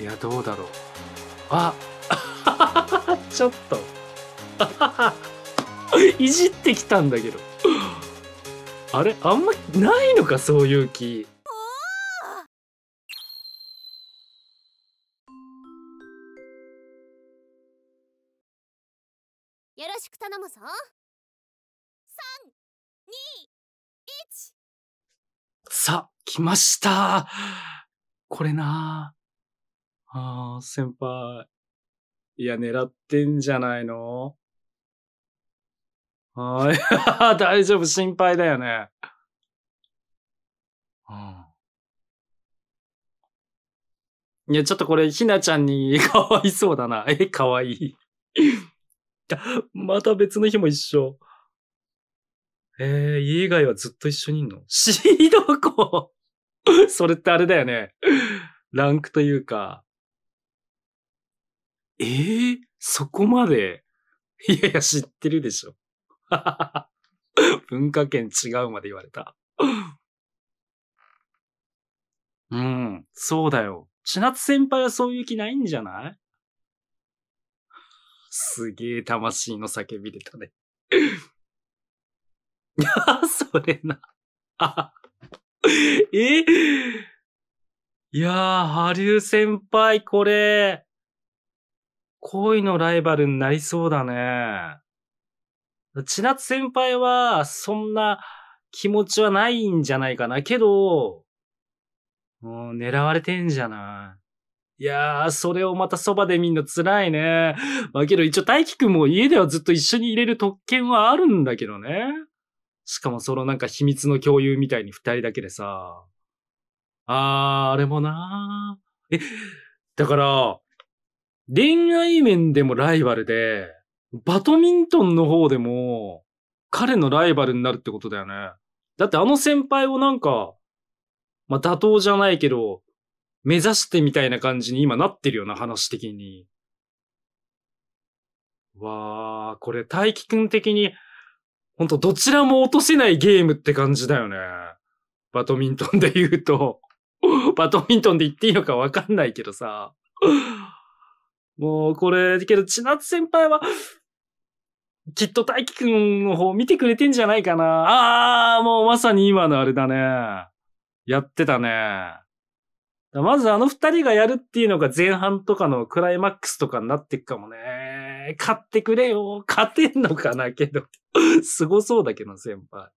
いやどうだろうあ ちょっと いじってきたんだけどあれあんまないのかそういう気よろしく頼むぞ321さ来ましたこれなああ、先輩。いや、狙ってんじゃないのはい。大丈夫、心配だよね。うん。いや、ちょっとこれ、ひなちゃんにかわいそうだな。え、かわいい。また別の日も一緒。えー、家以外はずっと一緒にいんのシード校それってあれだよね。ランクというか。えー、そこまで いやいや、知ってるでしょ。文化圏違うまで言われた。うん、そうだよ。千夏先輩はそういう気ないんじゃないすげえ魂の叫び出たね。いや、それな。えいやー、ハリュー先輩、これ、恋のライバルになりそうだね。千夏先輩は、そんな気持ちはないんじゃないかな。けど、もう狙われてんじゃない。いやー、それをまたそばで見んの辛いね。まあけど一応大輝くんも家ではずっと一緒に入れる特権はあるんだけどね。しかもそのなんか秘密の共有みたいに二人だけでさ。あー、あれもなー。え、だから、恋愛面でもライバルで、バドミントンの方でも、彼のライバルになるってことだよね。だってあの先輩をなんか、まあ、妥当じゃないけど、目指してみたいな感じに今なってるよな、話的に。わー、これ大輝くん的に、ほんとどちらも落とせないゲームって感じだよね。バドミントンで言うとバドミントンで言っていいのかわかんないけどさもうこれ、けど千夏先輩は、きっと大輝くんの方見てくれてんじゃないかな。あー、もうまさに今のあれだね。やってたね。まずあの二人がやるっていうのが前半とかのクライマックスとかになっていくかもね。買ってくれよ。勝てんのかなけど。凄 そうだけど、先輩。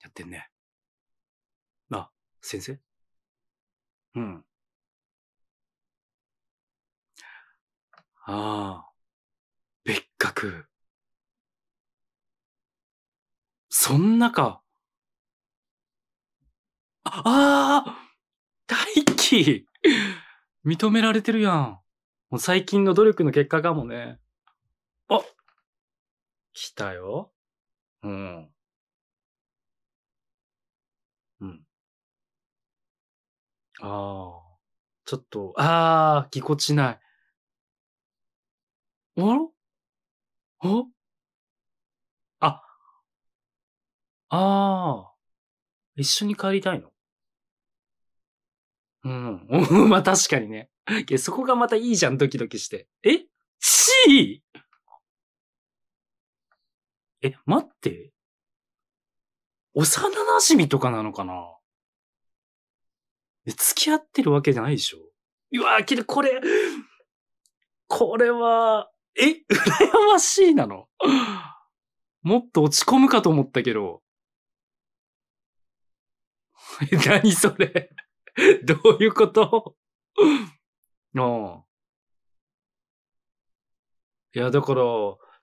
やってんね。な、先生うん。ああ、別格。そんなか。ああ大輝認められてるやん。もう最近の努力の結果かもね。あ来たよ。うん。うん。ああ。ちょっと、ああ、ぎこちない。あらああ、ああ。一緒に帰りたいのうん。まあ確かにね。そこがまたいいじゃん、ドキドキして。え ?C? え、待って。幼馴染とかなのかな付き合ってるわけじゃないでしょうわぁ、けどこれ、これは、え、羨ましいなのもっと落ち込むかと思ったけど。何それ どういうことああ。いや、だから、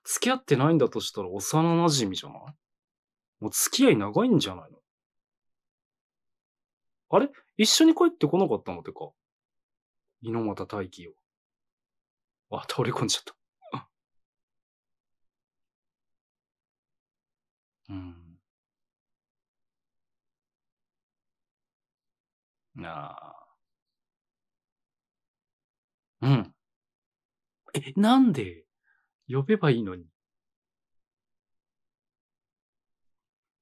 付き合ってないんだとしたら幼馴染じゃないもう付き合い長いんじゃないのあれ一緒に帰ってこなかったのってか。猪俣大輝を。あ、倒れ込んじゃった。うん。なあ。うん。え、なんで呼べばいいのに。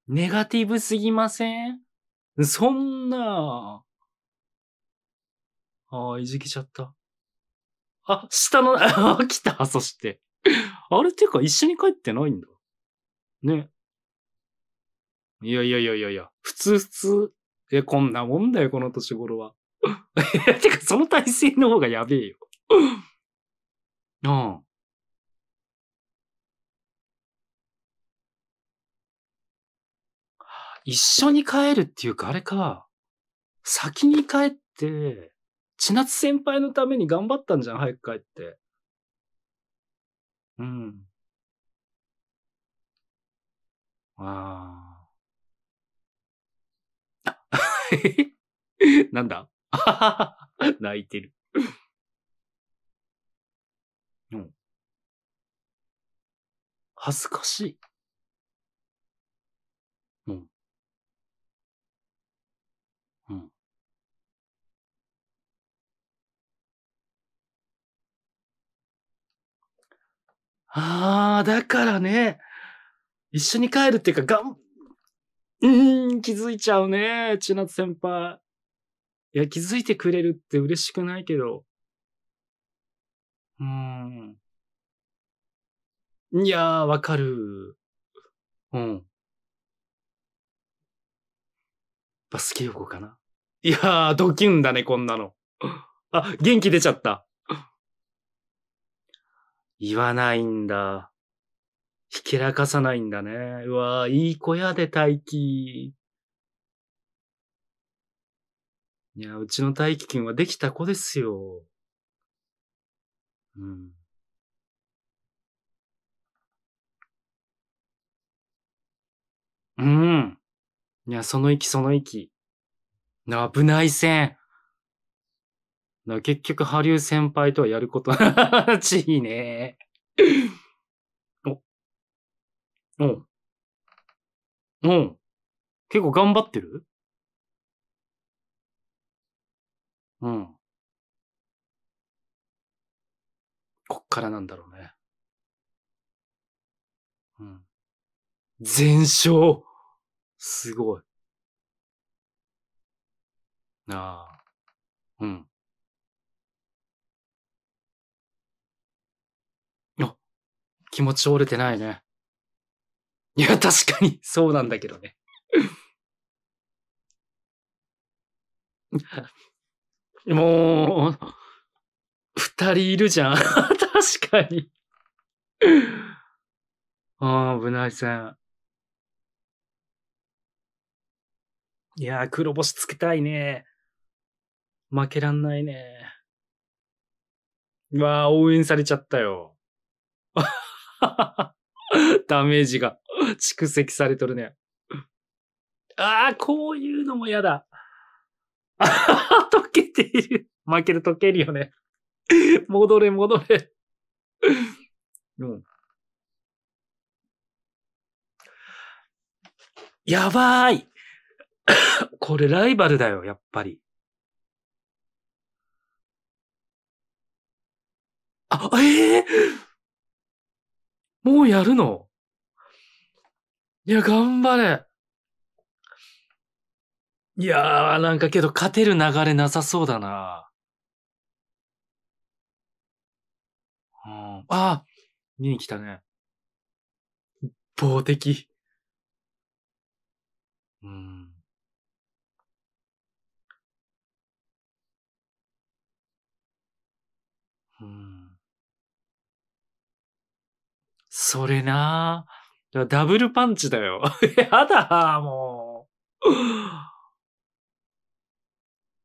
ネガティブすぎませんそんな。ああ、いじけちゃった。あ、下の、あ来た、そして。あれっていうか一緒に帰ってないんだ。ね。いやいやいやいやいや、普通普通。え、こんなもんだよ、この年頃は。てか、その体勢の方がやべえよ。うん。一緒に帰るっていうか、あれか、先に帰って、千夏先輩のために頑張ったんじゃん、早く帰って。うん。ああ。なんだあははは泣いてる。うん。恥ずかしい。うん。うん。ああ、だからね、一緒に帰るっていうか、がん、うーん、気づいちゃうね、千夏先輩。いや、気づいてくれるって嬉しくないけど。うーん。いやー、わかる。うん。バスケ横かな。いやー、ドキュンだね、こんなの。あ、元気出ちゃった。言わないんだ。ひけらかさないんだね。うわいい小屋で待機。いや、うちの大器君はできた子ですよ。うん。うん。いや、その息その息。な、危ない線。な、結局、波竜先輩とはやることな、ちいね。うん。うん。結構頑張ってるうん。こっからなんだろうね。うん。全勝すごい。なあ。うん。あ、気持ち折れてないね。いや、確かに、そうなんだけどね。もう、二人いるじゃん。確かに。ああ、危ないさ。いやー、黒星つけたいね。負けらんないね。うわあ、応援されちゃったよ。ダメージが蓄積されとるね。ああ、こういうのも嫌だ。ああ、溶けている。負ける溶けるよね。戻れ戻れ。うん。やばい。これライバルだよ、やっぱり。あ、ええーもうやるのいや、頑張れ。いやー、なんかけど勝てる流れなさそうだな。うん、ああ、見に来たね。一方的。うんそれなダブルパンチだよ。やだ、もう。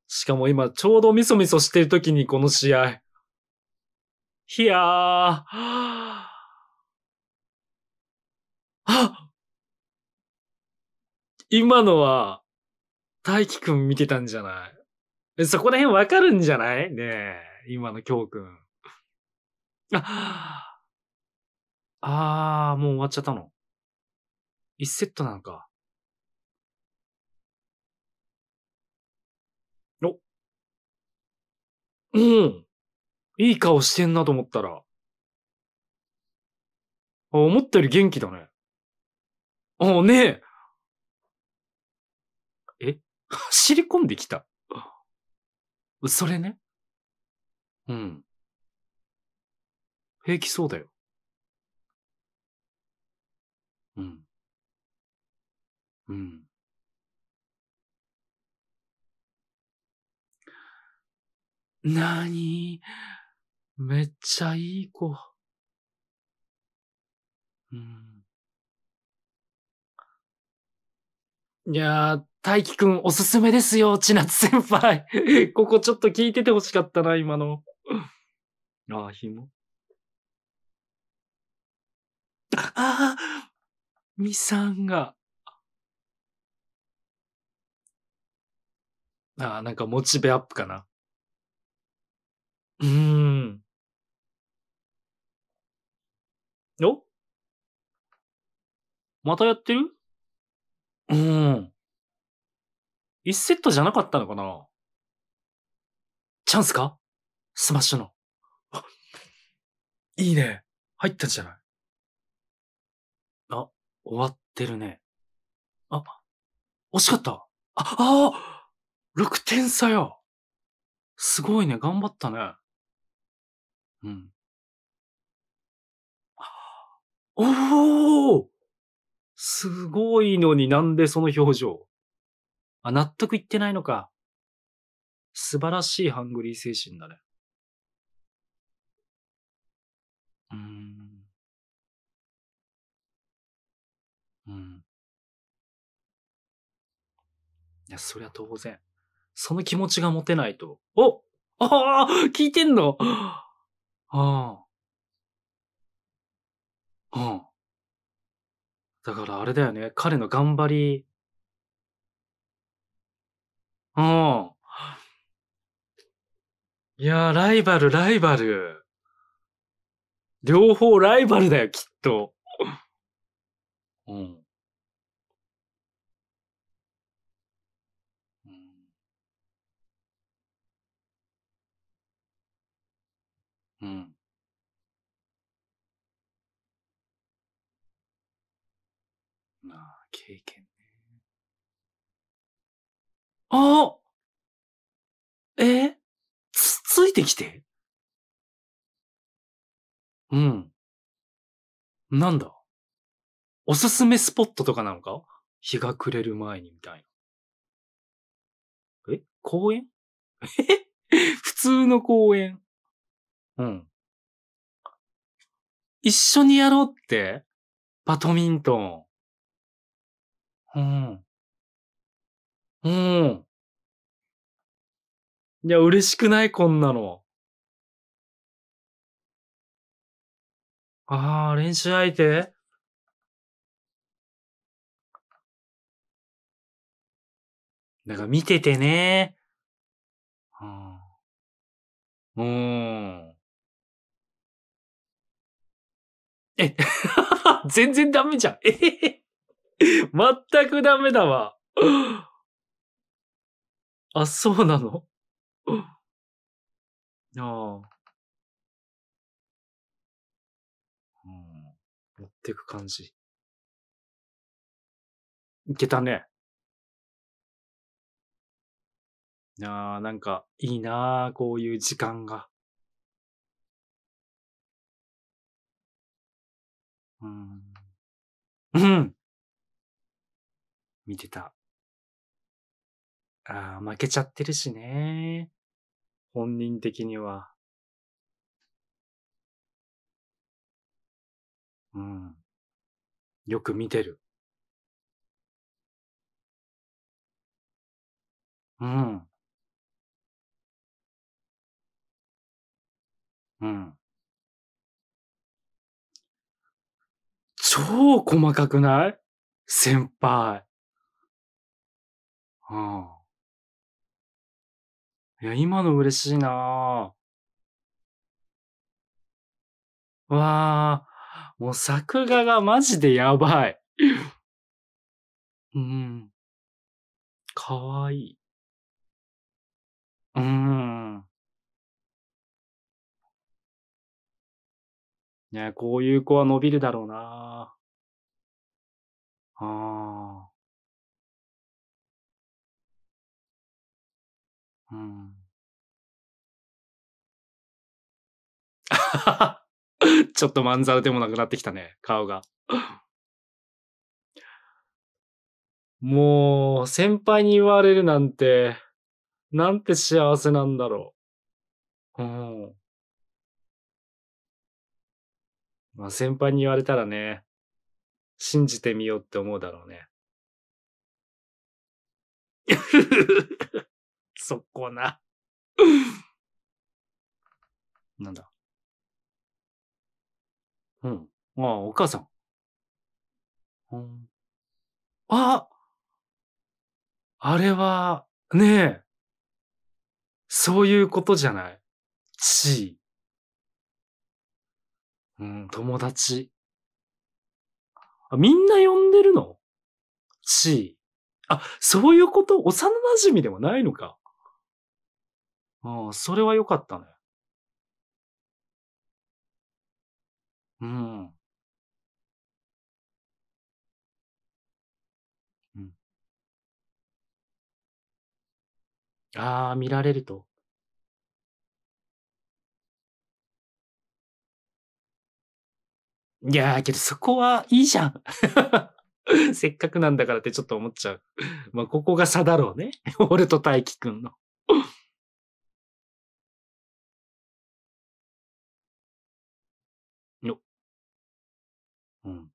しかも今、ちょうどみそみそしてる時にこの試合。ひやー。あ今のは、大輝くん見てたんじゃないそこら辺わかるんじゃないねえ、今の京くん。ああー、もう終わっちゃったの。1セットなのか。お。うん。いい顔してんなと思ったら。思ったより元気だね。あ、ねえ。え走り込んできた。それね。うん。平気そうだよ。うん。うん。なにめっちゃいい子。うん。いやー、大輝くんおすすめですよ、千夏先輩。ここちょっと聞いててほしかったな、今の。ああ、ひも。ああみさんが、あなんかモチベアップかな。うーん。よまたやってるうん。一セットじゃなかったのかなチャンスかスマッシュの。いいね。入ったんじゃない終わってるね。あ、惜しかったあ、ああ !6 点差やすごいね、頑張ったね。うん。おおすごいのになんでその表情あ、納得いってないのか。素晴らしいハングリー精神だね。うん。うん。いや、そりゃ当然。その気持ちが持てないと。お ああ聞いてんの ああ。うん。だからあれだよね。彼の頑張り。うん。いやー、ライバル、ライバル。両方ライバルだよ、きっと。うん。うん。まあ、経験ね。あえつ、ついてきてうん。なんだおすすめスポットとかなのか日が暮れる前にみたいな。え公園え 普通の公園。うん。一緒にやろうって、バドミントン。うん。うん。いや、嬉しくないこんなの。ああ、練習相手なんか見ててね。うん。うん。え、全然ダメじゃん。えへへ。全くダメだわ。あ、そうなのああ。持ってく感じ。いけたね。ああ、なんか、いいなあ、こういう時間が。うん。うん。見てた。ああ、負けちゃってるしね。本人的には。うん。よく見てる。うん。うん。超細かくない先輩。うん。いや、今の嬉しいなぁ。わあ、もう作画がマジでやばい。うん。かわいい。うん。ね、こういう子は伸びるだろうな。ああ。うん。ちょっとまんざらでもなくなってきたね、顔が。もう、先輩に言われるなんて、なんて幸せなんだろう。うん。まあ先輩に言われたらね、信じてみようって思うだろうね。そこななんだ。うん。ああ、お母さん。うん、ああれは、ねえ。そういうことじゃない。地位。うん、友達。あ、みんな呼んでるのし。あ、そういうこと幼馴染ではないのか。ああ、それは良かったね。うん。うん。ああ、見られると。いやー、けどそこはいいじゃん。せっかくなんだからってちょっと思っちゃう。まあ、ここが差だろうね。俺と大輝くんの。よ。うん。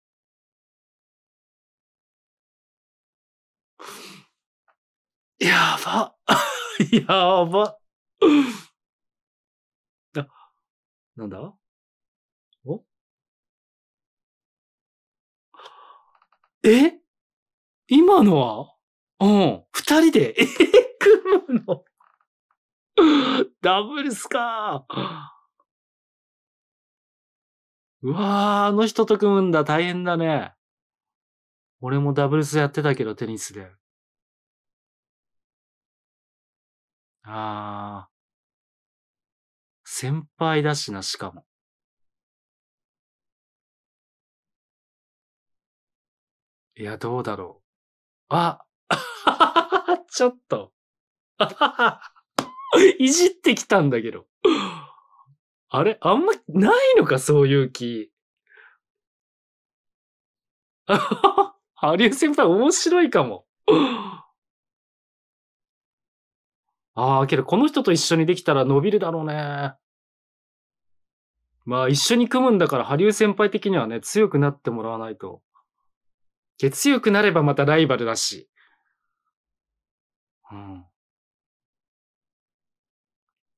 やば。やば。あ、なんだえ今のはうん。二人で、え組む のダブルスかうわー、あの人と組むんだ。大変だね。俺もダブルスやってたけど、テニスで。あー。先輩だしな、しかも。いや、どうだろう。あ ちょっと。いじってきたんだけど。あれあんまないのかそういう気。あ ハリー先輩面白いかも。ああ、けどこの人と一緒にできたら伸びるだろうね。まあ一緒に組むんだから、ハリー先輩的にはね、強くなってもらわないと。血強くなればまたライバルだし。うん。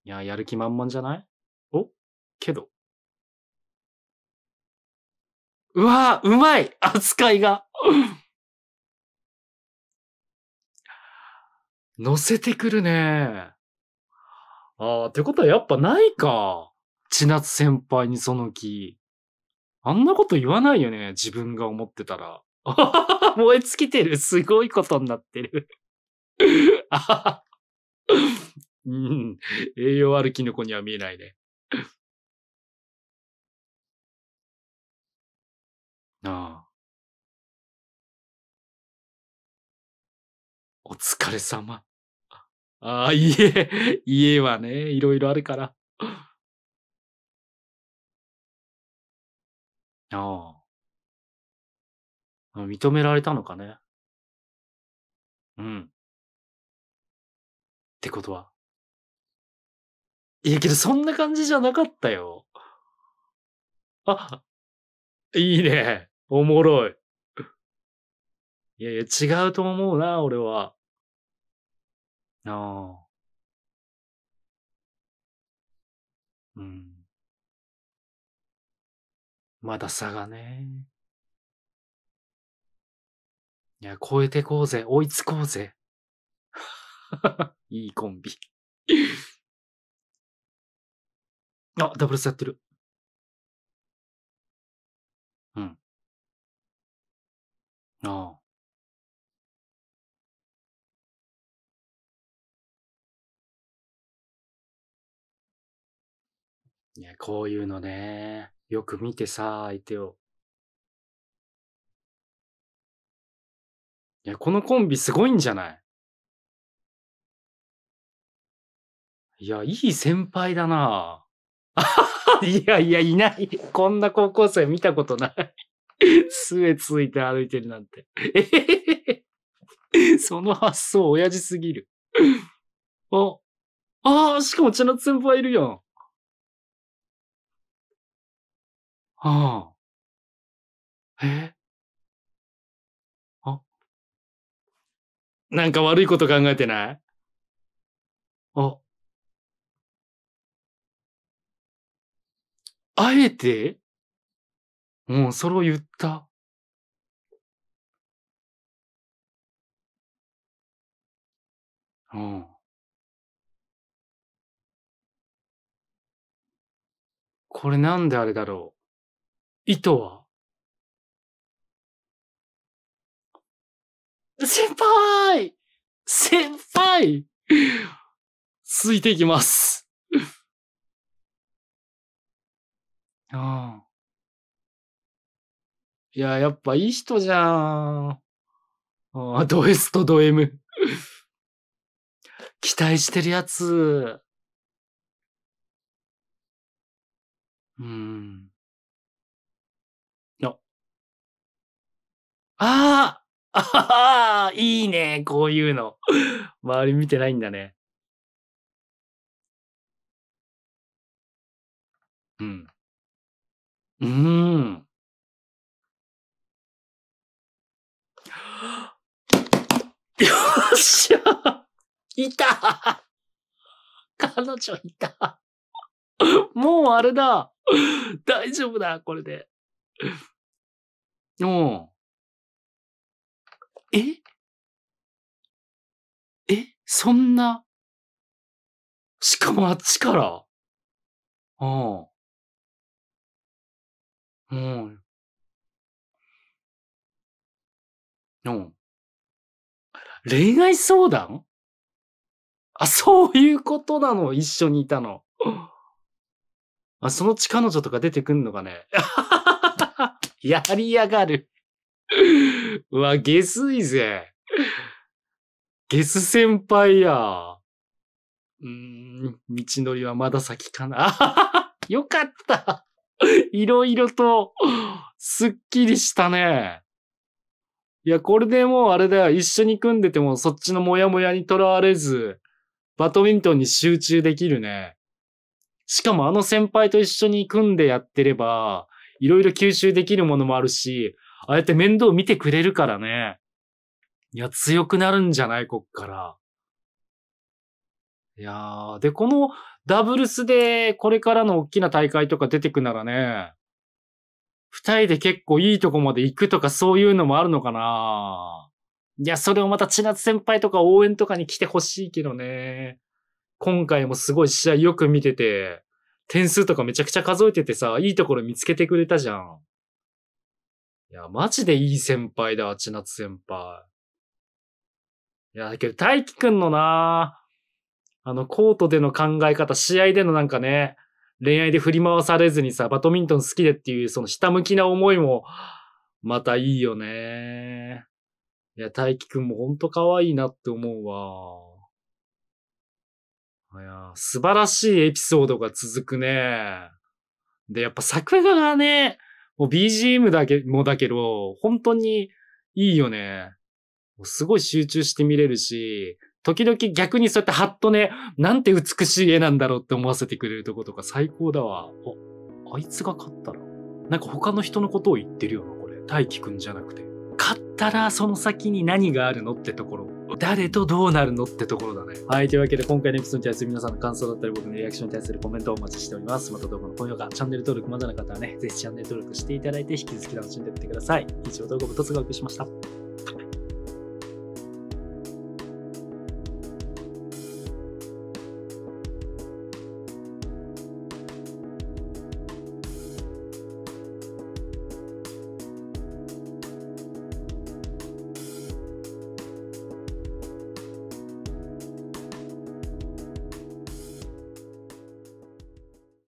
いや、やる気満々じゃないおけど。うわぁ、うまい扱いが乗せてくるねああ、ってことはやっぱないか。千夏先輩にその気。あんなこと言わないよね、自分が思ってたら。燃え尽きてる。すごいことになってる。うん。栄養あるキノコには見えないね。ああ。お疲れ様。ああ、家、家はね、いろいろあるから。ああ。認められたのかね。うん。ってことは。いやけどそんな感じじゃなかったよ。あ、いいね。おもろい。いやいや、違うと思うな、俺は。ああ。うん。まだ差がね。いや、超えてこうぜ。追いつこうぜ。いいコンビ あ、ダブルスやってる。うん。ああ。いや、こういうのね。よく見てさ、相手を。いや、このコンビすごいんじゃないいや、いい先輩だな いやいや、いない。こんな高校生見たことない。杖ついて歩いてるなんて。えへへその発想、親父すぎる。あ、ああ、しかもなつ先輩いるやん。ああ。えなんか悪いこと考えてないあ。あえてもうそれを言った。うん。これなんであれだろう意図は先輩先輩ついていきます。ああ。いや、やっぱいい人じゃん。あド S とド M。期待してるやつ。うん。ああああ、いいね、こういうの。周り見てないんだね。うん。うーん。よっしゃいた彼女いたもうあれだ大丈夫だ、これで。うん。ええそんな、しかもあっちから。うん。うん。うん。恋愛相談あ、そういうことなの、一緒にいたの。あ、そのうち彼女とか出てくんのかね。やりやがるうわ、下水ぜ。ゲス先輩や。うーん、道のりはまだ先かな。よかった。いろいろと、すっきりしたね。いや、これでもうあれだよ。一緒に組んでてもそっちのモヤモヤにとらわれず、バドミントンに集中できるね。しかもあの先輩と一緒に組んでやってれば、いろいろ吸収できるものもあるし、ああやって面倒見てくれるからね。いや、強くなるんじゃないこっから。いやー、で、このダブルスでこれからの大きな大会とか出てくならね、二人で結構いいとこまで行くとかそういうのもあるのかないや、それをまた千夏先輩とか応援とかに来てほしいけどね。今回もすごい試合よく見てて、点数とかめちゃくちゃ数えててさ、いいところ見つけてくれたじゃん。いや、マジでいい先輩だち千夏先輩。いや、だけど、大輝くんのなあの、コートでの考え方、試合でのなんかね、恋愛で振り回されずにさ、バドミントン好きでっていう、そのひたむきな思いも、またいいよね。いや、大輝くんもほんと可愛いなって思うわ。いや、素晴らしいエピソードが続くね。で、やっぱ作画がね、もう BGM だけ、もだけど、本当にいいよね。すごい集中して見れるし、時々逆にそうやってハッとね、なんて美しい絵なんだろうって思わせてくれるとことか最高だわ。あ、あいつが勝ったら、なんか他の人のことを言ってるよな、これ。大輝くんじゃなくて。勝ったらその先に何があるのってところ。誰とどうなるのってところだね。はい、というわけで今回のエピソードに対する皆さんの感想だったり僕のリアクションに対するコメントをお待ちしております。また動画の高評価、チャンネル登録まだの方はね、ぜひチャンネル登録していただいて引き続き楽しんでいってください。以上、動画をつがお送りしました。